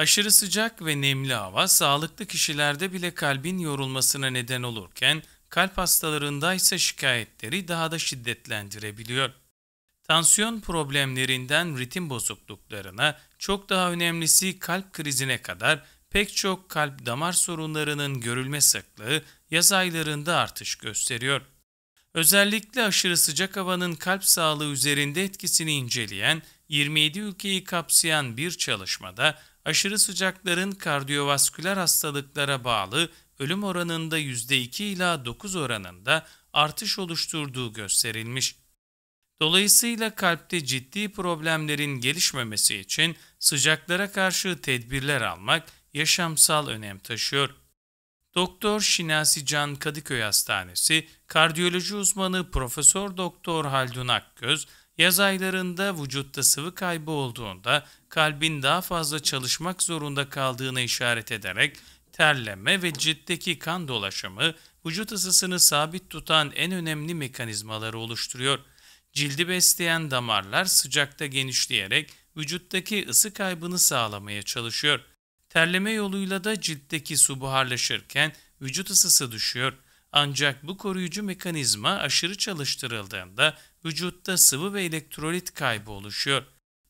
Aşırı sıcak ve nemli hava sağlıklı kişilerde bile kalbin yorulmasına neden olurken kalp hastalarında ise şikayetleri daha da şiddetlendirebiliyor. Tansiyon problemlerinden ritim bozukluklarına, çok daha önemlisi kalp krizine kadar pek çok kalp damar sorunlarının görülme sıklığı yaz aylarında artış gösteriyor. Özellikle aşırı sıcak havanın kalp sağlığı üzerinde etkisini inceleyen 27 ülkeyi kapsayan bir çalışmada aşırı sıcakların kardiyovasküler hastalıklara bağlı ölüm oranında %2 ila 9 oranında artış oluşturduğu gösterilmiş. Dolayısıyla kalpte ciddi problemlerin gelişmemesi için sıcaklara karşı tedbirler almak yaşamsal önem taşıyor. Doktor Şinasi Can Kadıköy Hastanesi kardiyoloji uzmanı Profesör Doktor Haldun Akgöz Yaz aylarında vücutta sıvı kaybı olduğunda kalbin daha fazla çalışmak zorunda kaldığını işaret ederek terleme ve ciltteki kan dolaşımı vücut ısısını sabit tutan en önemli mekanizmaları oluşturuyor. Cildi besleyen damarlar sıcakta genişleyerek vücuttaki ısı kaybını sağlamaya çalışıyor. Terleme yoluyla da ciltteki su buharlaşırken vücut ısısı düşüyor. Ancak bu koruyucu mekanizma aşırı çalıştırıldığında vücutta sıvı ve elektrolit kaybı oluşuyor.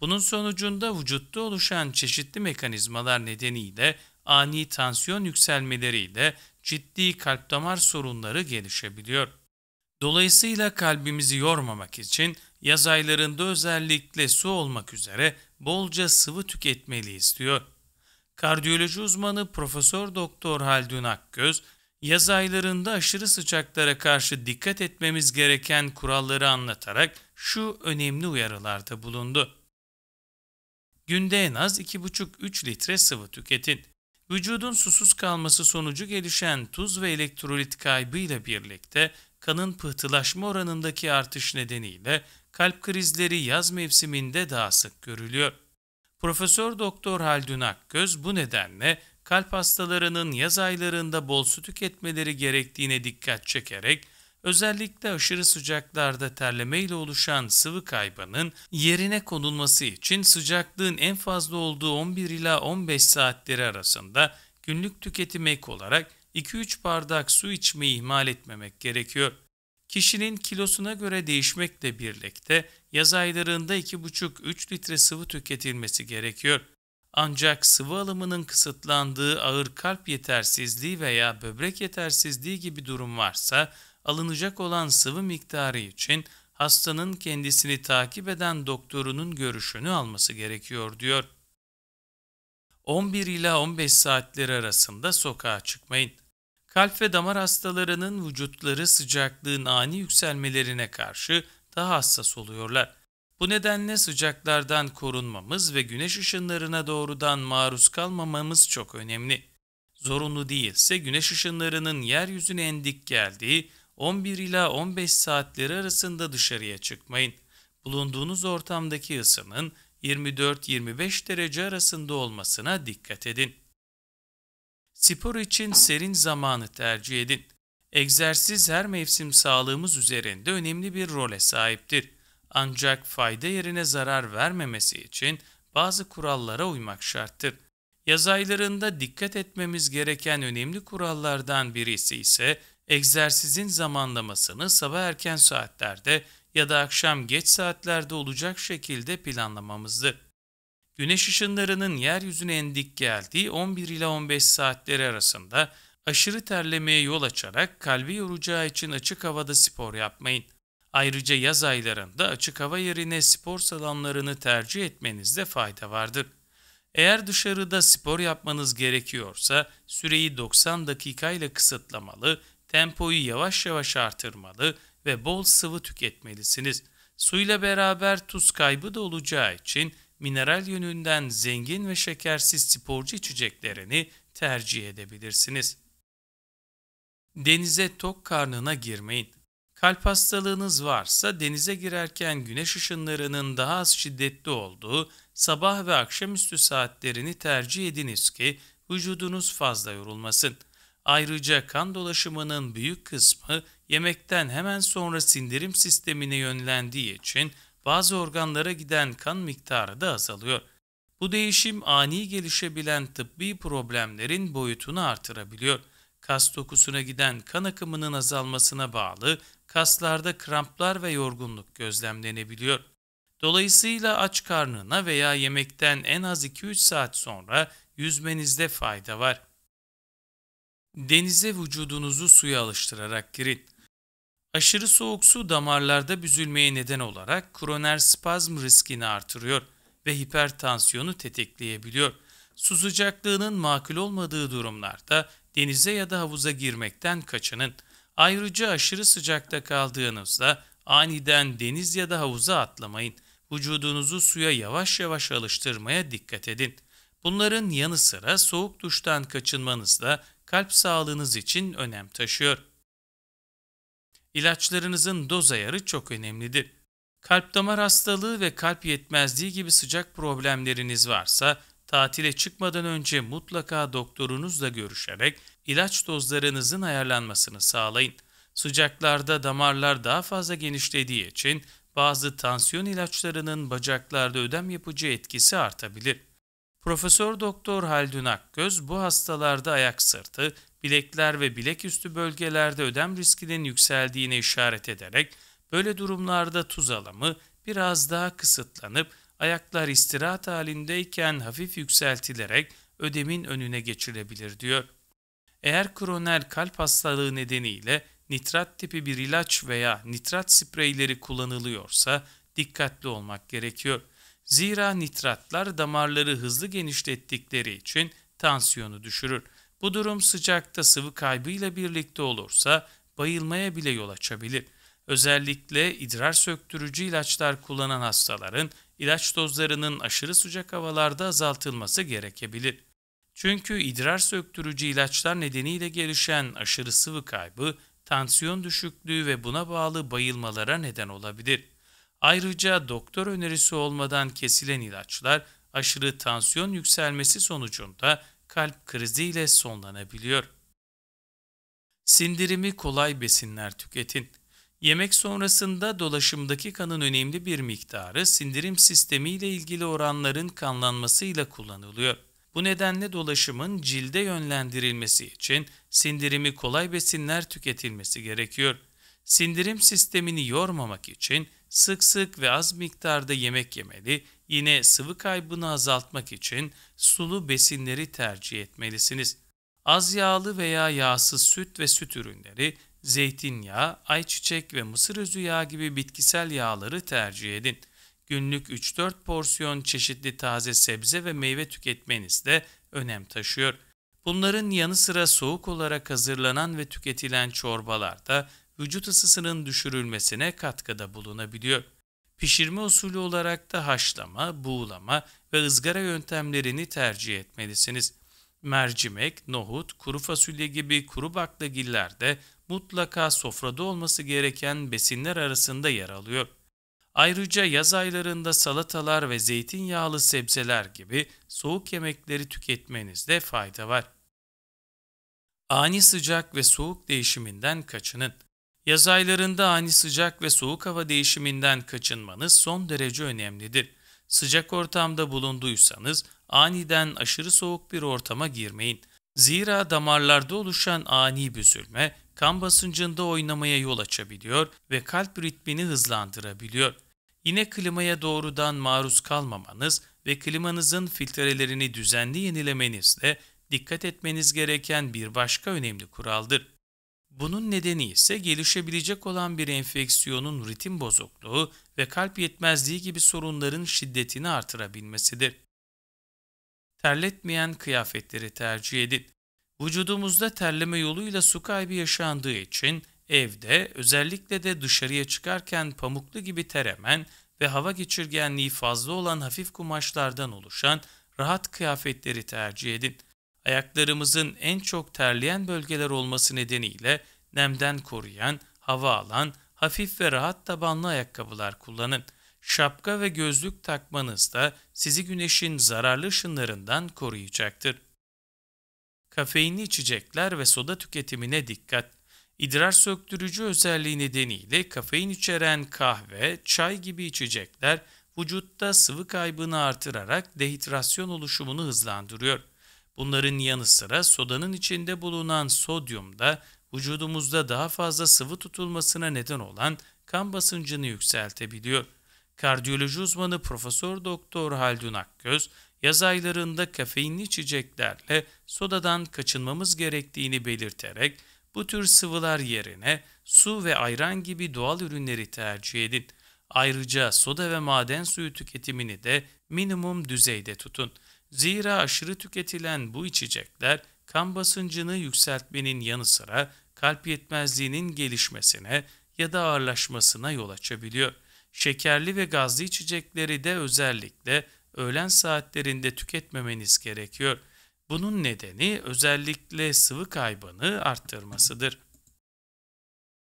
Bunun sonucunda vücutta oluşan çeşitli mekanizmalar nedeniyle ani tansiyon yükselmeleriyle ciddi kalp damar sorunları gelişebiliyor. Dolayısıyla kalbimizi yormamak için yaz aylarında özellikle su olmak üzere bolca sıvı tüketmeliyiz diyor. Kardiyoloji uzmanı Profesör Doktor Haldun Akgöz, yaz aylarında aşırı sıcaklara karşı dikkat etmemiz gereken kuralları anlatarak şu önemli uyarılarda bulundu. Günde en az 2,5-3 litre sıvı tüketin. Vücudun susuz kalması sonucu gelişen tuz ve elektrolit kaybı ile birlikte kanın pıhtılaşma oranındaki artış nedeniyle kalp krizleri yaz mevsiminde daha sık görülüyor. Profesör Doktor Haldun Akgöz bu nedenle kalp hastalarının yaz aylarında bol su tüketmeleri gerektiğine dikkat çekerek, özellikle aşırı sıcaklarda terleme ile oluşan sıvı kaybının yerine konulması için sıcaklığın en fazla olduğu 11 ila 15 saatleri arasında günlük tüketim ek olarak 2-3 bardak su içmeyi ihmal etmemek gerekiyor. Kişinin kilosuna göre değişmekle birlikte yaz aylarında 2,5-3 litre sıvı tüketilmesi gerekiyor. Ancak sıvı alımının kısıtlandığı ağır kalp yetersizliği veya böbrek yetersizliği gibi durum varsa alınacak olan sıvı miktarı için hastanın kendisini takip eden doktorunun görüşünü alması gerekiyor diyor. 11 ila 15 saatler arasında sokağa çıkmayın. Kalp ve damar hastalarının vücutları sıcaklığın ani yükselmelerine karşı daha hassas oluyorlar. Bu nedenle sıcaklardan korunmamız ve güneş ışınlarına doğrudan maruz kalmamamız çok önemli. Zorunlu değilse güneş ışınlarının yeryüzüne endik geldiği 11 ila 15 saatleri arasında dışarıya çıkmayın. Bulunduğunuz ortamdaki ısının 24-25 derece arasında olmasına dikkat edin. Spor için serin zamanı tercih edin. Egzersiz her mevsim sağlığımız üzerinde önemli bir role sahiptir. Ancak fayda yerine zarar vermemesi için bazı kurallara uymak şarttır. Yaz aylarında dikkat etmemiz gereken önemli kurallardan birisi ise egzersizin zamanlamasını sabah erken saatlerde ya da akşam geç saatlerde olacak şekilde planlamamızdır. Güneş ışınlarının yeryüzüne endik geldiği 11 ile 15 saatleri arasında aşırı terlemeye yol açarak kalbi yoracağı için açık havada spor yapmayın. Ayrıca yaz aylarında açık hava yerine spor salonlarını tercih etmenizde fayda vardır. Eğer dışarıda spor yapmanız gerekiyorsa süreyi 90 dakikayla kısıtlamalı, tempoyu yavaş yavaş artırmalı ve bol sıvı tüketmelisiniz. Suyla beraber tuz kaybı da olacağı için mineral yönünden zengin ve şekersiz sporcu içeceklerini tercih edebilirsiniz. Denize tok karnına girmeyin. Kalp hastalığınız varsa denize girerken güneş ışınlarının daha az şiddetli olduğu sabah ve akşamüstü saatlerini tercih ediniz ki vücudunuz fazla yorulmasın. Ayrıca kan dolaşımının büyük kısmı yemekten hemen sonra sindirim sistemine yönlendiği için bazı organlara giden kan miktarı da azalıyor. Bu değişim ani gelişebilen tıbbi problemlerin boyutunu artırabiliyor.'' kas dokusuna giden kan akımının azalmasına bağlı kaslarda kramplar ve yorgunluk gözlemlenebiliyor. Dolayısıyla aç karnına veya yemekten en az 2-3 saat sonra yüzmenizde fayda var. Denize vücudunuzu suya alıştırarak girin. Aşırı soğuk su damarlarda büzülmeye neden olarak kroner spazm riskini artırıyor ve hipertansiyonu tetikleyebiliyor. Su sıcaklığının makul olmadığı durumlarda denize ya da havuza girmekten kaçının. Ayrıca aşırı sıcakta kaldığınızda aniden deniz ya da havuza atlamayın. Vücudunuzu suya yavaş yavaş alıştırmaya dikkat edin. Bunların yanı sıra soğuk duştan kaçınmanız da kalp sağlığınız için önem taşıyor. İlaçlarınızın doz ayarı çok önemlidir. Kalp damar hastalığı ve kalp yetmezliği gibi sıcak problemleriniz varsa Tatile çıkmadan önce mutlaka doktorunuzla görüşerek ilaç dozlarınızın ayarlanmasını sağlayın. Sıcaklarda damarlar daha fazla genişlediği için bazı tansiyon ilaçlarının bacaklarda ödem yapıcı etkisi artabilir. Profesör Doktor Haldun Akgöz bu hastalarda ayak sırtı, bilekler ve bilek üstü bölgelerde ödem riskinin yükseldiğine işaret ederek böyle durumlarda tuz alımı biraz daha kısıtlanıp ayaklar istirahat halindeyken hafif yükseltilerek ödemin önüne geçilebilir diyor. Eğer kroner kalp hastalığı nedeniyle nitrat tipi bir ilaç veya nitrat spreyleri kullanılıyorsa dikkatli olmak gerekiyor. Zira nitratlar damarları hızlı genişlettikleri için tansiyonu düşürür. Bu durum sıcakta sıvı kaybıyla birlikte olursa bayılmaya bile yol açabilir. Özellikle idrar söktürücü ilaçlar kullanan hastaların ilaç dozlarının aşırı sıcak havalarda azaltılması gerekebilir. Çünkü idrar söktürücü ilaçlar nedeniyle gelişen aşırı sıvı kaybı, tansiyon düşüklüğü ve buna bağlı bayılmalara neden olabilir. Ayrıca doktor önerisi olmadan kesilen ilaçlar aşırı tansiyon yükselmesi sonucunda kalp kriziyle sonlanabiliyor. Sindirimi kolay besinler tüketin. Yemek sonrasında dolaşımdaki kanın önemli bir miktarı sindirim sistemiyle ilgili oranların kanlanmasıyla kullanılıyor. Bu nedenle dolaşımın cilde yönlendirilmesi için sindirimi kolay besinler tüketilmesi gerekiyor. Sindirim sistemini yormamak için sık sık ve az miktarda yemek yemeli, yine sıvı kaybını azaltmak için sulu besinleri tercih etmelisiniz. Az yağlı veya yağsız süt ve süt ürünleri zeytinyağı, ayçiçek ve mısır özü yağı gibi bitkisel yağları tercih edin. Günlük 3-4 porsiyon çeşitli taze sebze ve meyve tüketmeniz de önem taşıyor. Bunların yanı sıra soğuk olarak hazırlanan ve tüketilen çorbalar da vücut ısısının düşürülmesine katkıda bulunabiliyor. Pişirme usulü olarak da haşlama, buğulama ve ızgara yöntemlerini tercih etmelisiniz. Mercimek, nohut, kuru fasulye gibi kuru baklagiller de mutlaka sofrada olması gereken besinler arasında yer alıyor. Ayrıca yaz aylarında salatalar ve zeytinyağlı sebzeler gibi soğuk yemekleri tüketmenizde fayda var. Ani sıcak ve soğuk değişiminden kaçının. Yaz aylarında ani sıcak ve soğuk hava değişiminden kaçınmanız son derece önemlidir. Sıcak ortamda bulunduysanız aniden aşırı soğuk bir ortama girmeyin. Zira damarlarda oluşan ani büzülme kan basıncında oynamaya yol açabiliyor ve kalp ritmini hızlandırabiliyor. Yine klimaya doğrudan maruz kalmamanız ve klimanızın filtrelerini düzenli yenilemeniz de dikkat etmeniz gereken bir başka önemli kuraldır. Bunun nedeni ise gelişebilecek olan bir enfeksiyonun ritim bozukluğu ve kalp yetmezliği gibi sorunların şiddetini artırabilmesidir. Terletmeyen kıyafetleri tercih edin. Vücudumuzda terleme yoluyla su kaybı yaşandığı için evde özellikle de dışarıya çıkarken pamuklu gibi teremen ve hava geçirgenliği fazla olan hafif kumaşlardan oluşan rahat kıyafetleri tercih edin. Ayaklarımızın en çok terleyen bölgeler olması nedeniyle nemden koruyan, hava alan, hafif ve rahat tabanlı ayakkabılar kullanın. Şapka ve gözlük takmanız da sizi güneşin zararlı ışınlarından koruyacaktır kafeinli içecekler ve soda tüketimine dikkat. İdrar söktürücü özelliği nedeniyle kafein içeren kahve, çay gibi içecekler vücutta sıvı kaybını artırarak dehidrasyon oluşumunu hızlandırıyor. Bunların yanı sıra sodanın içinde bulunan sodyum da vücudumuzda daha fazla sıvı tutulmasına neden olan kan basıncını yükseltebiliyor. Kardiyoloji uzmanı Profesör Doktor Haldun Akgöz, yaz aylarında kafeinli içeceklerle sodadan kaçınmamız gerektiğini belirterek bu tür sıvılar yerine su ve ayran gibi doğal ürünleri tercih edin. Ayrıca soda ve maden suyu tüketimini de minimum düzeyde tutun. Zira aşırı tüketilen bu içecekler kan basıncını yükseltmenin yanı sıra kalp yetmezliğinin gelişmesine ya da ağırlaşmasına yol açabiliyor. Şekerli ve gazlı içecekleri de özellikle öğlen saatlerinde tüketmemeniz gerekiyor. Bunun nedeni özellikle sıvı kaybını arttırmasıdır.